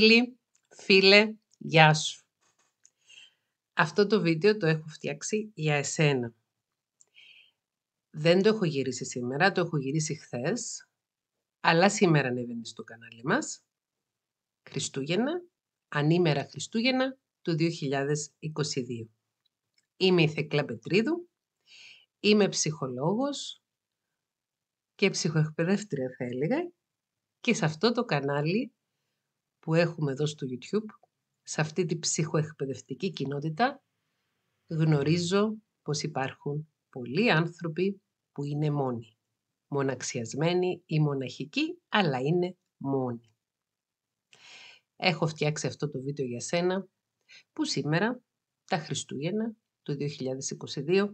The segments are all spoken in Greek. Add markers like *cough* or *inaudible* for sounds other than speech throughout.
Φίλοι, φίλε, γεια σου. Αυτό το βίντεο το έχω φτιάξει για εσένα. Δεν το έχω γυρίσει σήμερα, το έχω γυρίσει χθες, αλλά σήμερα ανέβαινε στο κανάλι μας. Χριστούγεννα, ανήμερα Χριστούγεννα του 2022. Είμαι η Θεκλά είμαι ψυχολόγος και ψυχοεκπαιδεύτρια θα έλεγα και σε αυτό το κανάλι που έχουμε εδώ στο YouTube, σε αυτή τη ψυχοεκπαιδευτική κοινότητα, γνωρίζω πως υπάρχουν πολλοί άνθρωποι που είναι μόνοι. Μοναξιασμένοι ή μοναχικοί, αλλά είναι μόνοι. Έχω φτιάξει αυτό το βίντεο για σένα, που σήμερα, τα Χριστούγεννα του 2022,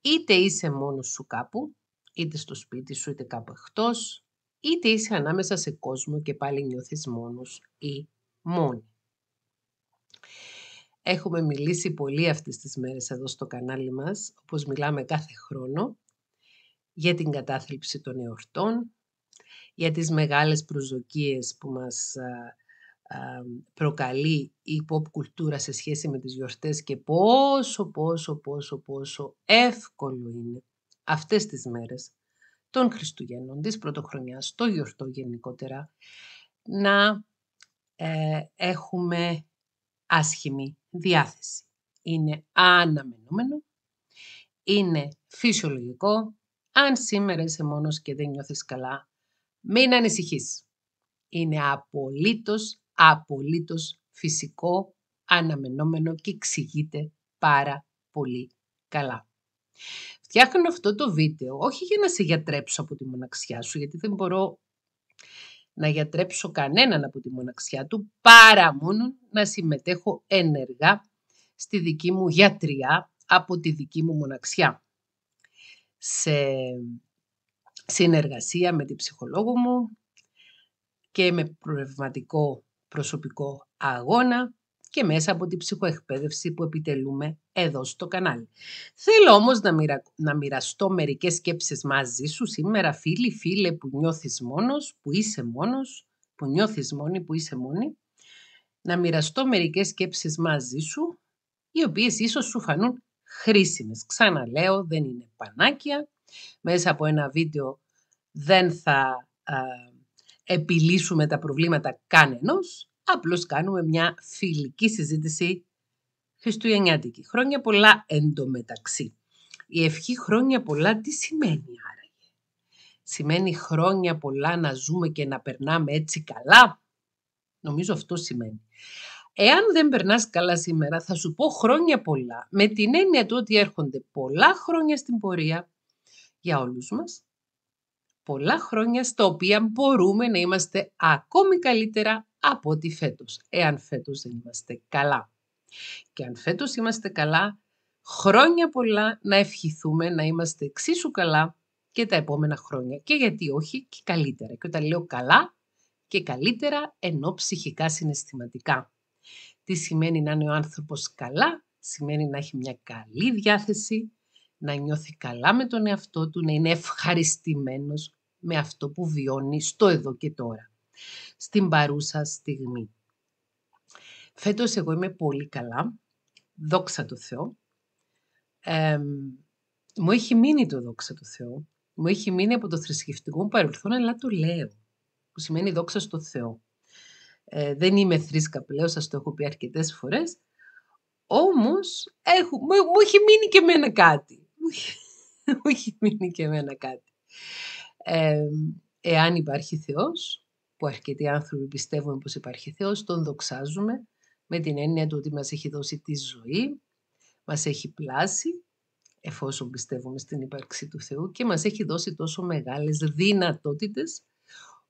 είτε είσαι μόνος σου κάπου, είτε στο σπίτι σου, είτε κάπου εκτός, είτε είσαι ανάμεσα σε κόσμο και πάλι νιώθεις μόνος ή μόνη. Έχουμε μιλήσει πολύ αυτές τις μέρες εδώ στο κανάλι μας, όπως μιλάμε κάθε χρόνο, για την κατάθλιψη των εορτών, για τις μεγάλες προσδοκίες που μας προκαλεί η pop κουλτούρα σε σχέση με τις γιορτές και πόσο, πόσο, πόσο, πόσο εύκολο είναι αυτές τις μέρες των Χριστουγέννων, της Πρωτοχρονιάς, το γιορτό γενικότερα, να ε, έχουμε άσχημη διάθεση. Είναι αναμενόμενο, είναι φυσιολογικό. Αν σήμερα είσαι μόνος και δεν νιώθεις καλά, μην ανησυχείς. Είναι απολύτως, απολύτως φυσικό, αναμενόμενο και εξηγείται πάρα πολύ καλά. Φτιάχνω αυτό το βίντεο όχι για να σε γιατρέψω από τη μοναξιά σου, γιατί δεν μπορώ να γιατρέψω κανέναν από τη μοναξιά του, παρά μόνο να συμμετέχω ένεργα στη δική μου γιατριά από τη δική μου μοναξιά. Σε συνεργασία με την ψυχολόγο μου και με προβληματικό προσωπικό αγώνα και μέσα από την ψυχοεκπαίδευση που επιτελούμε εδώ στο κανάλι. Θέλω όμως να, να μοιραστώ μερικές σκέψεις μαζί σου σήμερα φίλοι, φίλε που νιώθεις μόνος, που είσαι μόνος, που νιώθεις μόνη, που είσαι μόνη. Να μοιραστώ μερικές σκέψεις μαζί σου, οι οποίες ίσως σου φανούν χρήσιμες. Ξαναλέω, δεν είναι πανάκια. Μέσα από ένα βίντεο δεν θα επιλύσουμε τα προβλήματα κανενός, Απλώς κάνουμε μια φιλική συζήτηση Χριστουγεννιάτικη. Χρόνια πολλά εντωμεταξύ. Η ευχή χρόνια πολλά τι σημαίνει άραγε. Σημαίνει χρόνια πολλά να ζούμε και να περνάμε έτσι καλά. Νομίζω αυτό σημαίνει. Εάν δεν περνάς καλά σήμερα θα σου πω χρόνια πολλά με την έννοια του ότι έρχονται πολλά χρόνια στην πορεία για όλους μας. Πολλά χρόνια στα οποία μπορούμε να είμαστε ακόμη καλύτερα από ότι φέτος, εάν φέτος δεν είμαστε καλά. Και αν φέτος είμαστε καλά, χρόνια πολλά να ευχηθούμε να είμαστε εξίσου καλά και τα επόμενα χρόνια. Και γιατί όχι και καλύτερα. Και όταν λέω καλά και καλύτερα ενώ ψυχικά συναισθηματικά. Τι σημαίνει να είναι ο άνθρωπος καλά, σημαίνει να έχει μια καλή διάθεση, να νιώθει καλά με τον εαυτό του, να είναι ευχαριστημένος με αυτό που βιώνει στο εδώ και τώρα στην παρούσα στιγμή. Φέτος εγώ είμαι πολύ καλά, δόξα του Θεό. μου έχει μείνει το δόξα του Θεού. Μου έχει μείνει από το θρησκευτικό μου παρελθόν, αλλά το λέω. Που σημαίνει δόξα στο Θεό. Ε, δεν είμαι θρήσκα πλέον, σας το έχω πει αρκετές φορές. Όμως, έχω, μου, μου έχει μείνει και εμένα κάτι. μου έχει *laughs* μείνει και εμένα κάτι. Ε, εάν υπάρχει Θεός, που αρκετοί άνθρωποι πιστεύουν πως υπάρχει Θεός, τον δοξάζουμε με την έννοια του ότι μας έχει δώσει τη ζωή, μας έχει πλάσει, εφόσον πιστεύουμε στην ύπαρξη του Θεού και μας έχει δώσει τόσο μεγάλες δυνατότητες,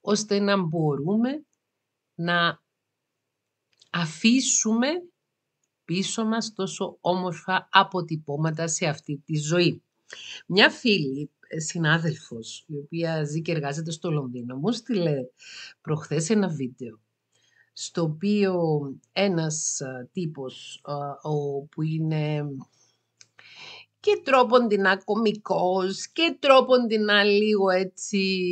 ώστε να μπορούμε να αφήσουμε πίσω μας τόσο όμορφα αποτυπώματα σε αυτή τη ζωή. Μια φίλη συνάδελφος, η οποία ζει και εργάζεται στο Λονδίνο, μου στείλε προχθές ένα βίντεο στο οποίο ένας ε, τύπος ε, που είναι και τρόπον την κωμικός και τρόπον την λίγο έτσι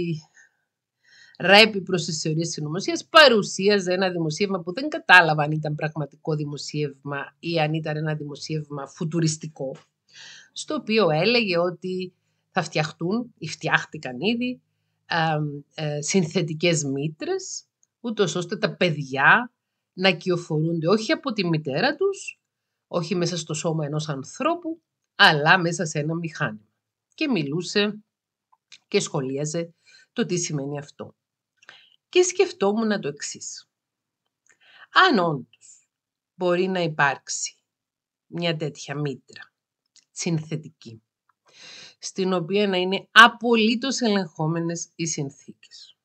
ρέπει προς τις θεωρίες συνωμοσίας, παρουσίαζε ένα δημοσίευμα που δεν κατάλαβα αν ήταν πραγματικό δημοσίευμα ή αν ήταν ένα δημοσίευμα φουτουριστικό, στο οποίο έλεγε ότι θα φτιαχτούν ή φτιάχτηκαν ήδη ε, συνθετικές μήτρες, ούτως ώστε τα παιδιά να κυοφορούνται όχι από τη μητέρα τους, όχι μέσα στο σώμα ενός ανθρώπου, αλλά μέσα σε ένα μηχάνημα. Και μιλούσε και σχολίαζε το τι σημαίνει αυτό. Και σκεφτόμουν το εξής. Αν όντως μπορεί να υπάρξει μια τέτοια μήτρα συνθετική, στην οποία να είναι απολύτως ελεγχόμενες οι συνθήκες.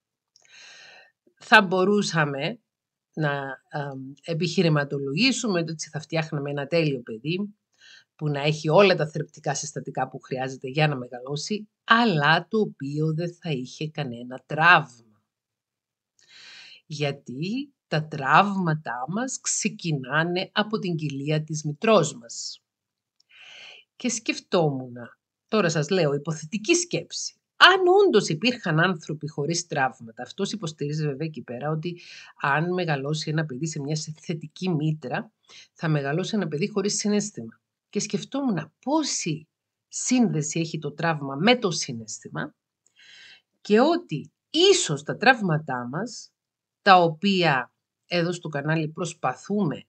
Θα μπορούσαμε να επιχειρηματολογήσουμε ότι θα φτιάχναμε ένα τέλειο παιδί που να έχει όλα τα θρεπτικά συστατικά που χρειάζεται για να μεγαλώσει, αλλά το οποίο δεν θα είχε κανένα τραύμα. Γιατί τα τραύματά μας ξεκινάνε από την κοιλία της μητρός μας. Και σκεφτόμουν Τώρα σας λέω, υποθετική σκέψη. Αν όντως υπήρχαν άνθρωποι χωρίς τραύματα, αυτός υποστηρίζει βέβαια εκεί πέρα ότι αν μεγαλώσει ένα παιδί σε μια θετική μήτρα, θα μεγαλώσει ένα παιδί χωρίς συνέστημα. Και σκεφτόμουν πόση σύνδεση έχει το τραύμα με το συνέστημα και ότι ίσως τα τραύματά μας, τα οποία εδώ στο κανάλι προσπαθούμε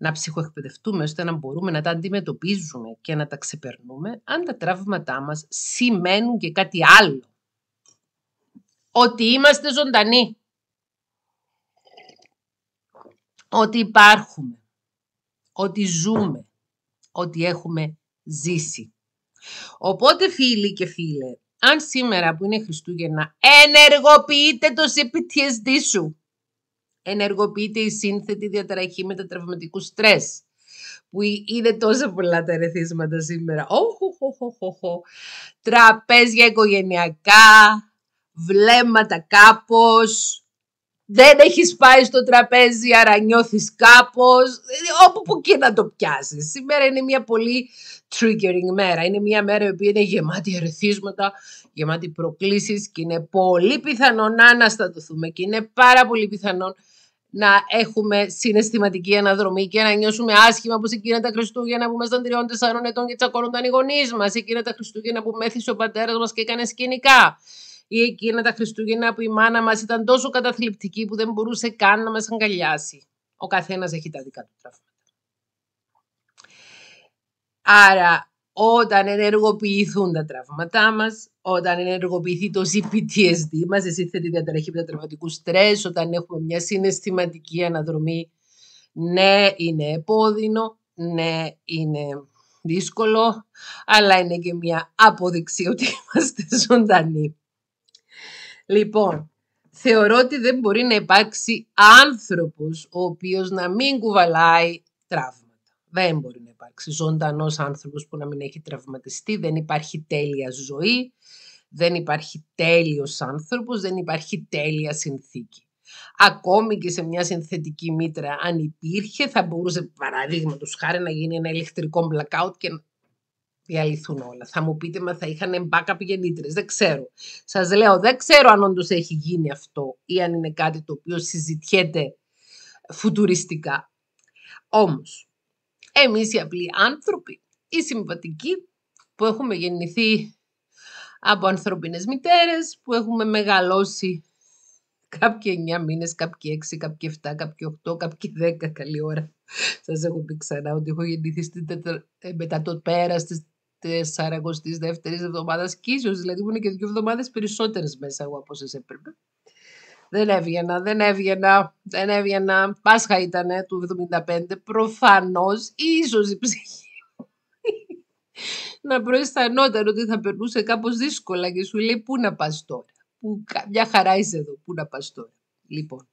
να ψυχοεκπαιδευτούμε ώστε να μπορούμε να τα αντιμετωπίζουμε και να τα ξεπερνούμε αν τα τραύματά μας σημαίνουν και κάτι άλλο. Ότι είμαστε ζωντανοί. Ότι υπάρχουμε. Ότι ζούμε. Ότι έχουμε ζήσει. Οπότε φίλοι και φίλες, αν σήμερα που είναι Χριστούγεννα ενεργοποιείτε το CPTSD σου ενεργοποιείται η σύνθετη διαταραχή μετατραυματικού στρες που είδε τόσο πολλά τα ερεθίσματα σήμερα. Τραπέζια οικογενειακά, βλέμματα κάπως, δεν έχεις πάει στο τραπέζι, άρα νιώθεις κάπως, ε, όπου που και να το πιάσεις. Σήμερα είναι μια πολύ triggering μέρα. Είναι μια μέρα η οποία είναι γεμάτη ερεθίσματα, γεμάτη προκλήσεις και είναι πολύ πιθανό να αναστατωθούμε και είναι πάρα πολύ πιθανόν να έχουμε συναισθηματική αναδρομή και να νιώσουμε άσχημα που εκείνα τα Χριστούγεννα που ήμασταν τριών τεσσάρων ετών και τσακώνονταν οι γονείς μας, εκείνα τα Χριστούγεννα που μέθησε ο πατέρας μας και έκανε σκηνικά, ή εκείνα τα Χριστούγεννα που η μάνα μας ήταν τόσο καταθλιπτική που δεν μπορούσε καν να μας αγκαλιάσει. Ο καθένας έχει τα δικά του τραύματα. Άρα, όταν ενεργοποιηθούν τα τραύματά μας, όταν ενεργοποιηθεί το CPTSD μας, η σύνθετη διαταραχή μετατραυματικού στρες, όταν έχουμε μια συναισθηματική αναδρομή, ναι είναι επώδυνο, ναι είναι δύσκολο, αλλά είναι και μια αποδειξή ότι *laughs* είμαστε ζωντανοί. Λοιπόν, θεωρώ ότι δεν μπορεί να υπάρξει άνθρωπος ο οποίος να μην κουβαλάει τραύμα. Δεν μπορεί να υπάρξει ζωντανός άνθρωπος που να μην έχει τραυματιστεί, δεν υπάρχει τέλεια ζωή, δεν υπάρχει τέλειος άνθρωπος, δεν υπάρχει τέλεια συνθήκη. Ακόμη και σε μια συνθετική μήτρα, αν υπήρχε, θα μπορούσε παραδείγματος χάρη να γίνει ένα ηλεκτρικό blackout και να διαλυθούν όλα. Θα μου πείτε, μα θα είχαν backup γεννήτρες. Δεν ξέρω. Σας λέω, δεν ξέρω αν όντως έχει γίνει αυτό ή αν είναι κάτι το οποίο συζητιέται φουτουριστικά. Όμως, εμείς οι απλοί άνθρωποι, οι συμβατικοί που έχουμε γεννηθεί από ανθρώπινες μητέρες, που έχουμε μεγαλώσει κάποιοι 9 μήνες, κάποιοι 6, κάποιοι 7, κάποιοι 8, κάποιοι 10, καλή ώρα. Σας έχω πει ξανά ότι έχω γεννηθεί τετρα... Ε, μετά το πέρας στι 42 δεύτερης εβδομάδας κύσεως, δηλαδή είναι και δύο εβδομάδες περισσότερες μέσα από όσες έπρεπε. Δεν έβγαινα, δεν έβγαινα, δεν έβγαινα. Πάσχα ήτανε του 75. Προφανώς, ίσως η ψυχή *laughs* να προαισθανόταν ότι θα περνούσε κάπως δύσκολα και σου λέει πού να πας τώρα. Που, μια χαρά είσαι εδώ, πού να πας τώρα. Λοιπόν,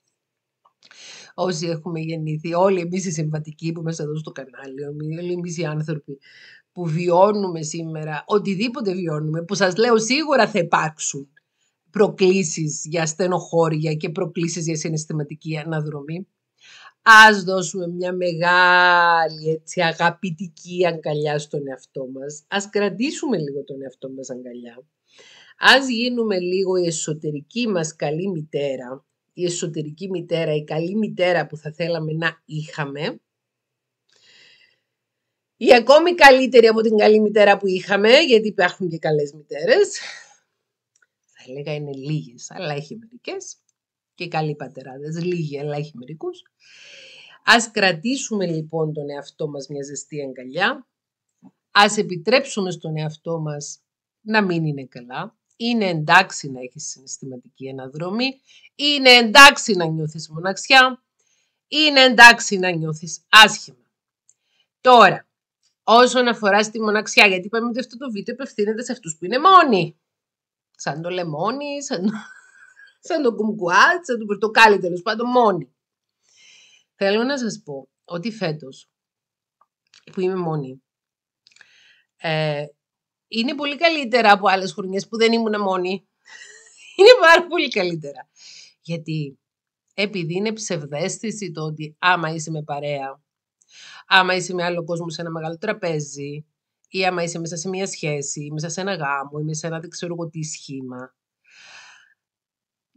όσοι έχουμε γεννηθεί, όλοι εμείς οι συμβατικοί που είμαστε εδώ στο κανάλι, όλοι εμείς οι άνθρωποι που βιώνουμε σήμερα, οτιδήποτε βιώνουμε, που σας λέω σίγουρα θα υπάρξουν προκλήσεις για στενοχώρια και προκλήσεις για συναισθηματική αναδρομή. Ας δώσουμε μια μεγάλη αγαπητική αγκαλιά στον εαυτό μας. Ας κρατήσουμε λίγο τον εαυτό μας αγκαλιά. Ας γίνουμε λίγο η εσωτερική μας καλή μητέρα, η εσωτερική μητέρα, η καλή μητέρα που θα θέλαμε να είχαμε. Η ακόμη καλύτερη από την καλή μητέρα που είχαμε, γιατί υπάρχουν και καλές μητέρες, Λέγα είναι λίγες, αλλά έχει μερικές και καλοί πατεράδες, λίγοι αλλά έχει μερικούς. Ας κρατήσουμε λοιπόν τον εαυτό μας μια ζεστή αγκαλιά, ας επιτρέψουμε στον εαυτό μας να μην είναι καλά, είναι εντάξει να έχεις συναισθηματική αναδρομή, είναι εντάξει να νιώθεις μοναξιά, είναι εντάξει να νιώθεις άσχημα. Τώρα, όσον αφορά στη μοναξιά, γιατί είπαμε ότι αυτό το βίντεο απευθύνεται σε αυτούς που είναι μόνοι σαν το λεμόνι, σαν το, *laughs* σαν το κουμκουάτ, σαν το πορτοκάλι τέλος πάντων μόνη. Θέλω να σας πω ότι φέτος που είμαι μόνη, ε, είναι πολύ καλύτερα από άλλες χρονιές που δεν ήμουν μόνη. *laughs* είναι πάρα πολύ καλύτερα. Γιατί επειδή είναι ψευδέστηση το ότι άμα είσαι με παρέα, άμα είσαι με άλλο κόσμο σε ένα μεγάλο τραπέζι, ή άμα είσαι μέσα σε μια σχέση, μέσα σε ένα γάμο, ή μέσα σε ένα δεν ξέρω εγώ τι σχήμα,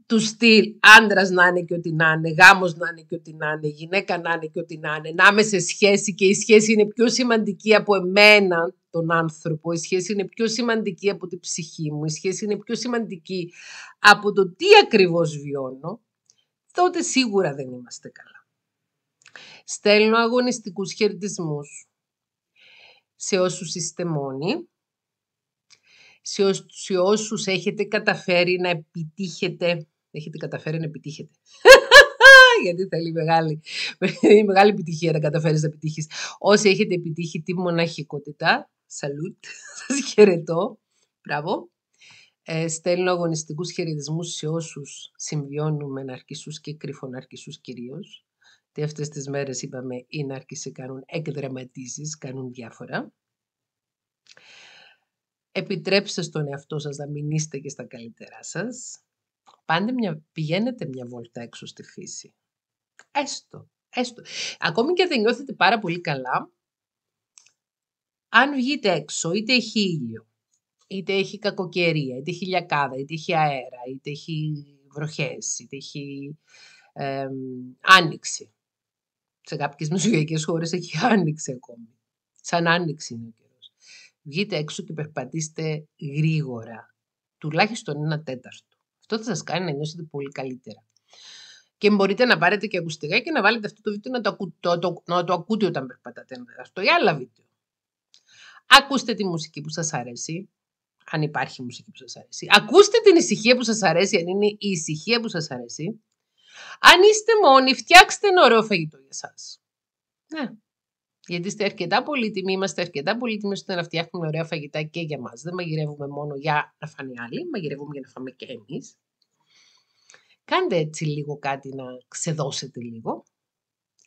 του στυλ άντρας να είναι και ό,τι να είναι, γάμος να είναι και ό,τι να είναι, γυναίκα να είναι και ό,τι να είναι, να είμαι σε σχέση και η σχέση είναι πιο σημαντική από εμένα τον άνθρωπο, η σχέση είναι πιο σημαντική από την ψυχή μου, η σχέση είναι πιο σημαντική από το τι ακριβώς βιώνω, τότε σίγουρα δεν είμαστε καλά. Στέλνω αγωνιστικούς χαιρετισμούς σε όσους είστε μόνοι, σε όσους έχετε καταφέρει να επιτύχετε, έχετε καταφέρει να επιτύχετε, *laughs* γιατί θέλει μεγάλη, μεγάλη επιτυχία να καταφέρεις να επιτύχεις. Όσοι έχετε επιτύχει τη μοναχικότητα, σαλούτ, *laughs* σας χαιρετώ, μπράβο. Ε, στέλνω αγωνιστικούς χαιρετισμούς σε όσους συμβιώνουμε και κρυφοναρκισούς κυρίως. Τι αυτές τις μέρες είπαμε οι νάρκισσοι κάνουν εκδραματίσεις, κάνουν διάφορα. Επιτρέψτε στον εαυτό σας να μην είστε και στα καλύτερά σας. Πάντε μια, πηγαίνετε μια βόλτα έξω στη φύση. Έστω, έστω. Ακόμη και δεν νιώθετε πάρα πολύ καλά, αν βγείτε έξω, είτε έχει ήλιο, είτε έχει κακοκαιρία, είτε έχει λιακάδα, είτε έχει αέρα, είτε έχει βροχές, είτε έχει άνοιξη σε κάποιες μεσογειακέ χώρες έχει άνοιξη ακόμη. Σαν άνοιξη είναι ο καιρός. Βγείτε έξω και περπατήστε γρήγορα. Τουλάχιστον ένα τέταρτο. Αυτό θα σας κάνει να νιώσετε πολύ καλύτερα. Και μπορείτε να πάρετε και ακουστικά και να βάλετε αυτό το βίντεο να το, ακου, το, το, να το ακούτε όταν περπατάτε. Αυτό ή άλλα βίντεο. Ακούστε τη μουσική που σας αρέσει, αν υπάρχει μουσική που σας αρέσει. Ακούστε την ησυχία που σας αρέσει, αν είναι η ησυχία που σας αρέσει. Αν είστε μόνοι, φτιάξτε ένα ωραίο φαγητό για εσά. Ναι. Γιατί είστε αρκετά πολύτιμοι, είμαστε αρκετά πολύτιμοι ώστε να φτιάχνουμε ωραία φαγητά και για εμά. Δεν μαγειρεύουμε μόνο για να φάνε άλλοι, μαγειρεύουμε για να φάμε και εμείς. Κάντε έτσι λίγο κάτι να ξεδώσετε λίγο.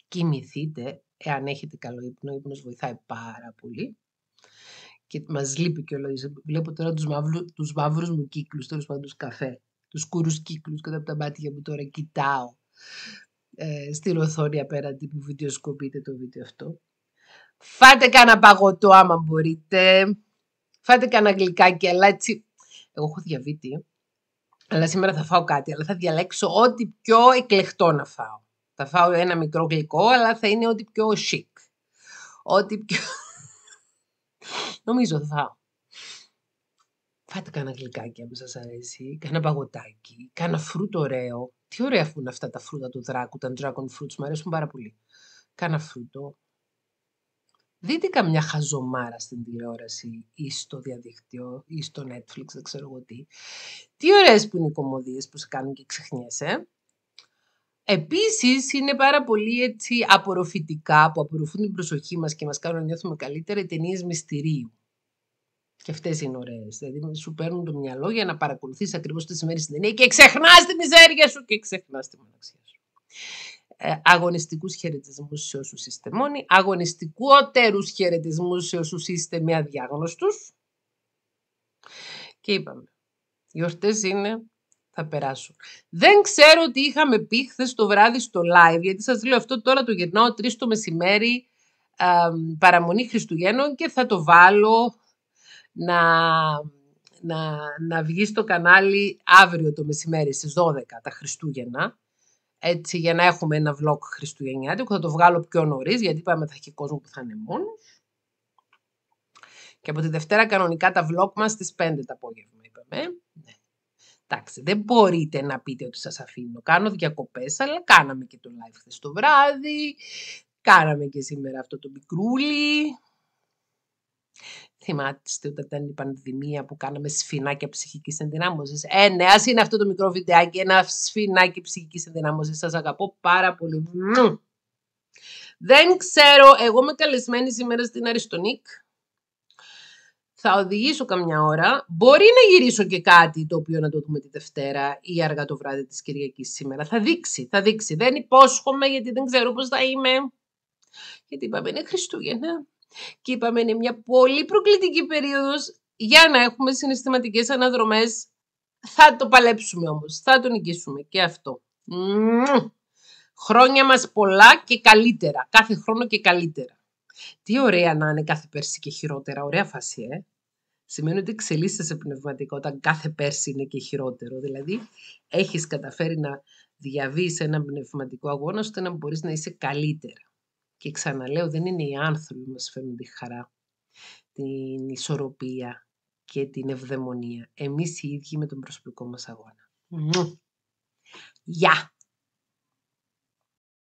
Κοιμηθείτε, εάν έχετε καλό ύπνο, ο ύπνος βοηθάει πάρα πολύ. Και μας λείπει και ο Βλέπω τώρα τους, μαύρου, μου κύκλους, τέλος πάντων καφέ, τους κουρούς κύκλους κατά από τα μάτια μου τώρα κοιτάω ε, στην οθόνη που βιντεοσκοπείτε το βίντεο αυτό. Φάτε κανένα παγωτό άμα μπορείτε. Φάτε κανένα γλυκάκι, αλλά έτσι... Εγώ έχω διαβήτη, αλλά σήμερα θα φάω κάτι, αλλά θα διαλέξω ό,τι πιο εκλεκτό να φάω. Θα φάω ένα μικρό γλυκό, αλλά θα είναι ό,τι πιο chic. Ό,τι πιο... *laughs* Νομίζω θα φάω. Φάτε κανένα γλυκάκι αν σας αρέσει, κανένα παγωτάκι, κανένα φρούτο ωραίο. Τι ωραία έχουν αυτά τα φρούτα του δράκου, τα dragon fruits, μου αρέσουν πάρα πολύ. Κάνα φρούτο. Δείτε καμιά χαζομάρα στην τηλεόραση ή στο διαδίκτυο ή στο Netflix, δεν ξέρω εγώ τι. Τι ωραίες που είναι οι κομμωδίες που σε κάνουν και ξεχνιέσαι. Επίσης είναι πάρα πολύ έτσι απορροφητικά που απορροφούν την προσοχή μας και μας κάνουν να νιώθουμε καλύτερα οι ταινίες μυστηρίου. Και αυτές είναι ωραίες. Δηλαδή, σου παίρνουν το μυαλό για να παρακολουθείς ακριβώς τι σημαίνει στην ταινία και ξεχνάς τη μιζέρια σου και ξεχνάς τη μοναξιά σου. Ε, Αγωνιστικούς χαιρετισμούς σε όσους είστε μόνοι, αγωνιστικότερους χαιρετισμούς σε όσους είστε με αδιάγνωστους. Και είπαμε, γιορτές είναι, θα περάσουν. Δεν ξέρω τι είχαμε πει χθες το βράδυ στο live, γιατί σας λέω αυτό τώρα το γυρνάω τρεις το μεσημέρι. Ε, παραμονή Χριστουγέννων και θα το βάλω να, να, να βγει στο κανάλι αύριο το μεσημέρι στις 12 τα Χριστούγεννα. Έτσι για να έχουμε ένα vlog χριστουγεννιάτικο. Θα το βγάλω πιο νωρίς γιατί είπαμε θα έχει κόσμο που θα είναι μόνος. Και από τη Δευτέρα κανονικά τα vlog μας στις 5 το απόγευμα είπαμε. Ναι. Εντάξει, δεν μπορείτε να πείτε ότι σας αφήνω. Κάνω διακοπές, αλλά κάναμε και το live χθες το βράδυ. Κάναμε και σήμερα αυτό το μικρούλι. Θυμάστε όταν ήταν η πανδημία που κάναμε σφινάκια ψυχικής ενδυνάμωσης. Ε, ναι, ας είναι αυτό το μικρό βιντεάκι, ένα σφινάκι ψυχικής ενδυνάμωσης. Σας αγαπώ πάρα πολύ. Δεν ξέρω, εγώ είμαι καλεσμένη σήμερα στην Αριστονίκ. Θα οδηγήσω καμιά ώρα. Μπορεί να γυρίσω και κάτι το οποίο να το δούμε τη Δευτέρα ή αργά το βράδυ της Κυριακής σήμερα. Θα δείξει, θα δείξει. Δεν υπόσχομαι γιατί δεν ξέρω πώς θα είμαι. Γιατί είπαμε είναι Χριστούγεννα. Και είπαμε είναι μια πολύ προκλητική περίοδος για να έχουμε συναισθηματικές αναδρομές. Θα το παλέψουμε όμως, θα το νικήσουμε και αυτό. Χρόνια μας πολλά και καλύτερα, κάθε χρόνο και καλύτερα. Τι ωραία να είναι κάθε πέρσι και χειρότερα, ωραία φάση, ε. Σημαίνει ότι εξελίσσεσαι σε πνευματικό όταν κάθε πέρσι είναι και χειρότερο. Δηλαδή, έχεις καταφέρει να διαβείς έναν πνευματικό αγώνα ώστε να μπορείς να είσαι καλύτερα. Και ξαναλέω, δεν είναι οι άνθρωποι που μας φέρνουν τη χαρά, την ισορροπία και την ευδαιμονία. Εμείς οι ίδιοι με τον προσωπικό μας αγώνα. Γεια!